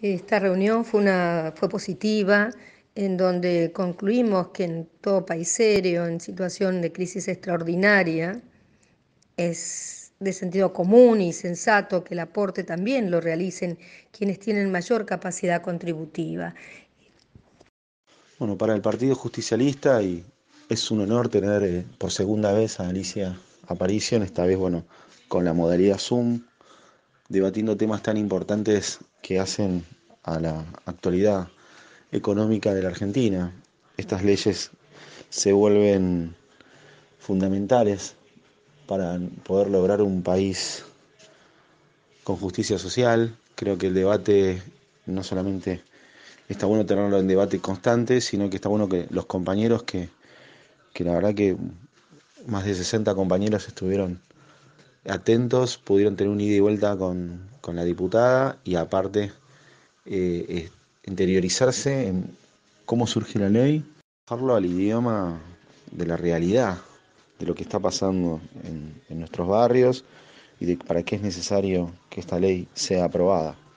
Esta reunión fue, una, fue positiva, en donde concluimos que en todo país serio, en situación de crisis extraordinaria, es de sentido común y sensato que el aporte también lo realicen quienes tienen mayor capacidad contributiva. Bueno, para el Partido Justicialista y es un honor tener eh, por segunda vez a Alicia Aparición, esta vez bueno, con la modalidad Zoom, debatiendo temas tan importantes que hacen a la actualidad económica de la Argentina. Estas leyes se vuelven fundamentales para poder lograr un país con justicia social. Creo que el debate no solamente está bueno tenerlo en debate constante, sino que está bueno que los compañeros que, la verdad que más de 60 compañeros estuvieron atentos, pudieron tener un ida y vuelta con, con la diputada y aparte eh, interiorizarse en cómo surge la ley, bajarlo al idioma de la realidad, de lo que está pasando en nuestros barrios y de para qué es necesario que esta ley sea aprobada.